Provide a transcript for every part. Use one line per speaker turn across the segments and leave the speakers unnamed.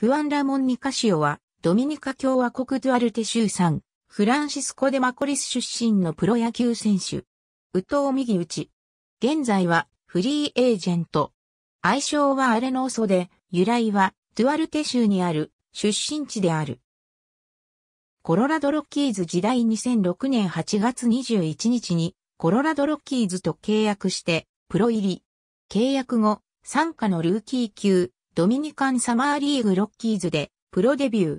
フアン・ラモン・ニカシオは、ドミニカ共和国ドゥアルテ州産、フランシスコ・デ・マコリス出身のプロ野球選手。ウトを右打ち。現在は、フリーエージェント。愛称はアレノーソで、由来は、ドゥアルテ州にある、出身地である。コロラドロッキーズ時代2006年8月21日に、コロラドロッキーズと契約して、プロ入り。契約後、参加のルーキー級、ドミニカンサマーリーグロッキーズでプロデビュー。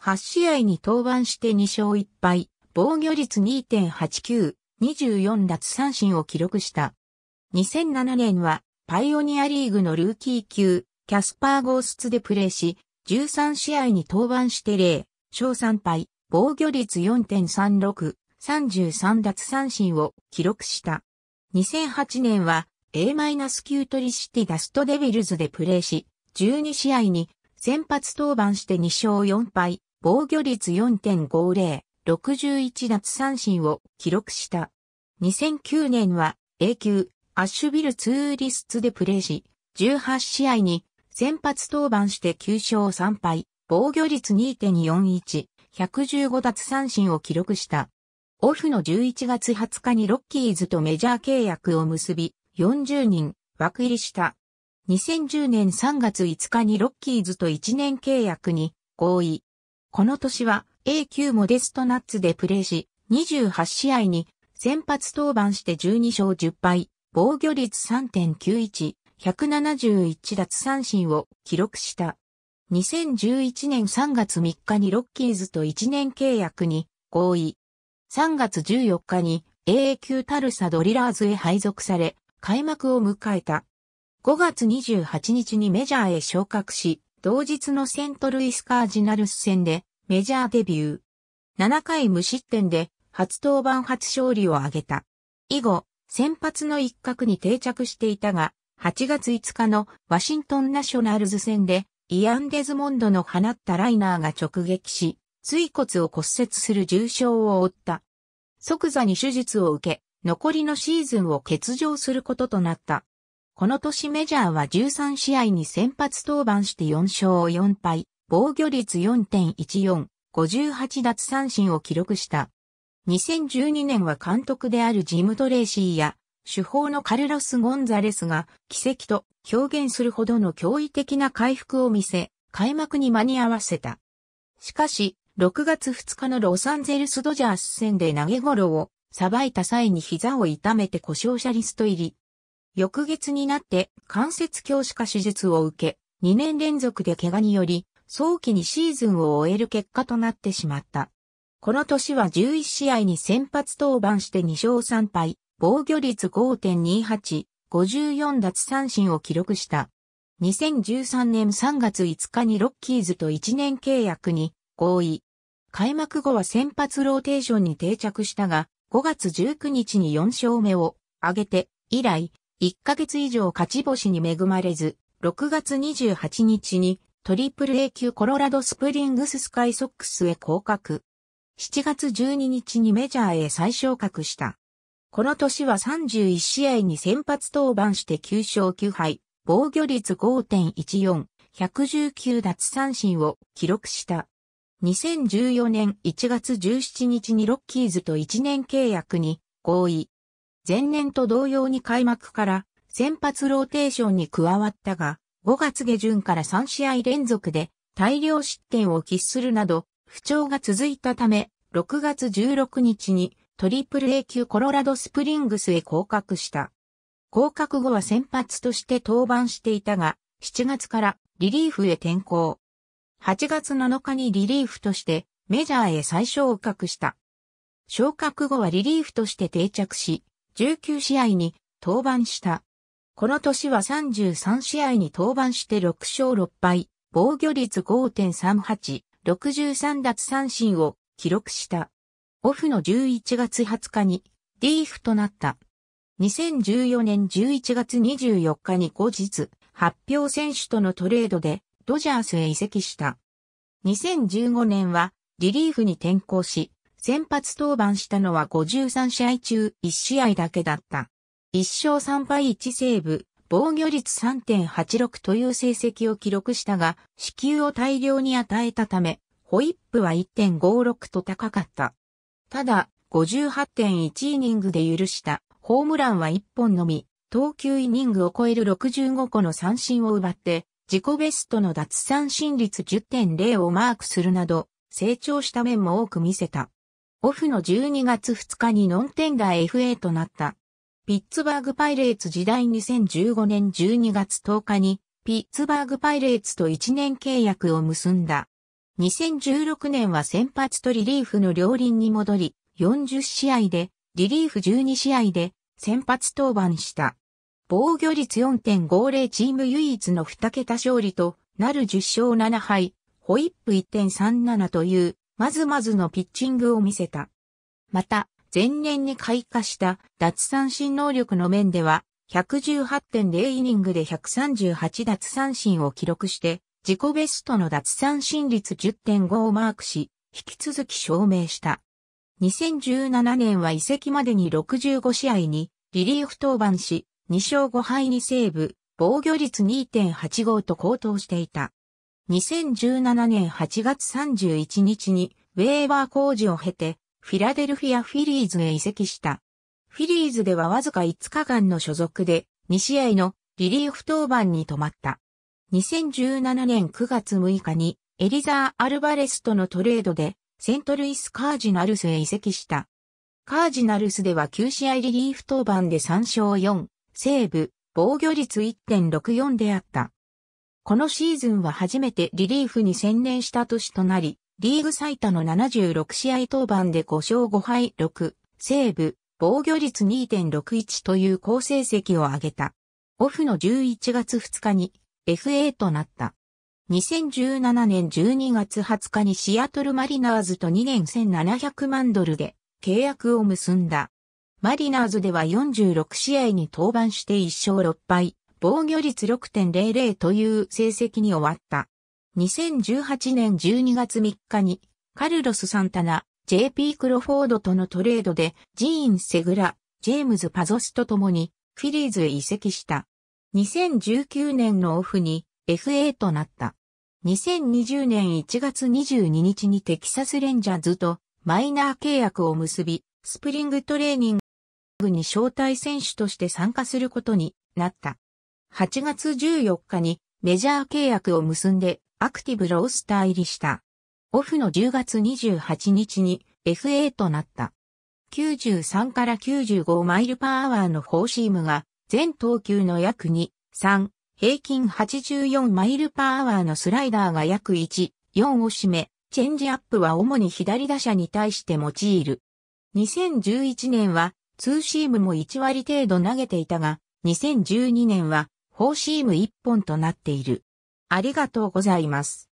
8試合に登板して2勝1敗、防御率2.89、24奪三振を記録した。2007年はパイオニアリーグのルーキー級、キャスパー・ゴースツでプレーし、13試合に登板して0、勝3敗、防御率4.36、33奪三振を記録した。2008年は A- ートリシティダストデビルズでプレーし、12試合に先発登板して2勝4敗、防御率4.50、61奪三振を記録した。2009年は A 級アッシュビルツーリスツでプレーし、18試合に先発登板して9勝3敗、防御率2.41、115奪三振を記録した。オフの11月20日にロッキーズとメジャー契約を結び、40人枠入りした。2010年3月5日にロッキーズと1年契約に合意。この年は A 級モデストナッツでプレーし、28試合に先発登板して12勝10敗、防御率3.91、171奪三振を記録した。2011年3月3日にロッキーズと1年契約に合意。3月14日に AA 級タルサドリラーズへ配属され、開幕を迎えた。5月28日にメジャーへ昇格し、同日のセントルイスカージナルス戦でメジャーデビュー。7回無失点で初登板初勝利を挙げた。以後、先発の一角に定着していたが、8月5日のワシントンナショナルズ戦でイアン・デズモンドの放ったライナーが直撃し、椎骨を骨折する重傷を負った。即座に手術を受け、残りのシーズンを欠場することとなった。この年メジャーは13試合に先発登板して4勝4敗、防御率4.14、58奪三振を記録した。2012年は監督であるジム・トレーシーや、主砲のカルロス・ゴンザレスが奇跡と表現するほどの驚異的な回復を見せ、開幕に間に合わせた。しかし、6月2日のロサンゼルス・ドジャース戦で投げ頃をさばいた際に膝を痛めて故障者リスト入り、翌月になって関節強師化手術を受け、2年連続で怪我により、早期にシーズンを終える結果となってしまった。この年は11試合に先発登板して2勝3敗、防御率5.28、54奪三振を記録した。2013年3月5日にロッキーズと1年契約に合意。開幕後は先発ローテーションに定着したが、5月19日に4勝目を挙げて、以来、1ヶ月以上勝ち星に恵まれず、6月28日にトリプル A 級コロラドスプリングススカイソックスへ降格。7月12日にメジャーへ再昇格した。この年は31試合に先発登板して9勝9敗、防御率5.14、119奪三振を記録した。2014年1月17日にロッキーズと1年契約に合意。前年と同様に開幕から先発ローテーションに加わったが、5月下旬から3試合連続で大量失点を喫するなど、不調が続いたため、6月16日にトリプル A 級コロラドスプリングスへ降格した。降格後は先発として登板していたが、7月からリリーフへ転向。8月7日にリリーフとしてメジャーへ再昇格した。昇格後はリリーフとして定着し、19試合に登板した。この年は33試合に登板して6勝6敗、防御率5.38、63奪三振を記録した。オフの11月20日にリーフとなった。2014年11月24日に後日、発表選手とのトレードでドジャースへ移籍した。2015年はリリーフに転向し、先発登板したのは53試合中1試合だけだった。1勝3敗1セーブ、防御率3.86という成績を記録したが、支給を大量に与えたため、ホイップは1.56と高かった。ただ、58.1イニングで許したホームランは1本のみ、投球イニングを超える65個の三振を奪って、自己ベストの奪三振率10.0をマークするなど、成長した面も多く見せた。オフの12月2日にノンテンダー FA となった。ピッツバーグパイレーツ時代2015年12月10日に、ピッツバーグパイレーツと1年契約を結んだ。2016年は先発とリリーフの両輪に戻り、40試合で、リリーフ12試合で、先発登板した。防御率4.50チーム唯一の2桁勝利となる10勝7敗、ホイップ1.37というまずまずのピッチングを見せた。また、前年に開花した脱三振能力の面では、118.0イニングで138脱三振を記録して、自己ベストの脱三振率10.5をマークし、引き続き証明した。2017年は移籍までに65試合にリリーフ登板し、2勝5敗にセーブ、防御率2.85と高騰していた。2017年8月31日にウェーバー工事を経てフィラデルフィアフィリーズへ移籍した。フィリーズではわずか5日間の所属で2試合のリリーフ登板に止まった。2017年9月6日にエリザー・アルバレスとのトレードでセントルイス・カージナルスへ移籍した。カージナルスでは9試合リリーフ登板で3勝4、セーブ、防御率1.64であった。このシーズンは初めてリリーフに専念した年となり、リーグ最多の76試合登板で5勝5敗6、セーブ、防御率2.61という好成績を挙げた。オフの11月2日に FA となった。2017年12月20日にシアトルマリナーズと2年1700万ドルで契約を結んだ。マリナーズでは46試合に登板して1勝6敗、防御率6.00という成績に終わった。2018年12月3日に、カルロス・サンタナ、JP クロフォードとのトレードで、ジーン・セグラ、ジェームズ・パゾスと共に、フィリーズへ移籍した。2019年のオフに FA となった。2020年1月22日にテキサスレンジャーズとマイナー契約を結び、スプリングトレーニングに招待選手として参加することになった。8月14日にメジャー契約を結んでアクティブロースター入りした。オフの10月28日に FA となった。93から95マイルパーアワーのフォーシームが全投球の約2、3、平均84マイルパーアワーのスライダーが約1、4を占め、チェンジアップは主に左打者に対して用いる。2011年はツーシームも1割程度投げていたが、2012年はフォーシーム1本となっている。ありがとうございます。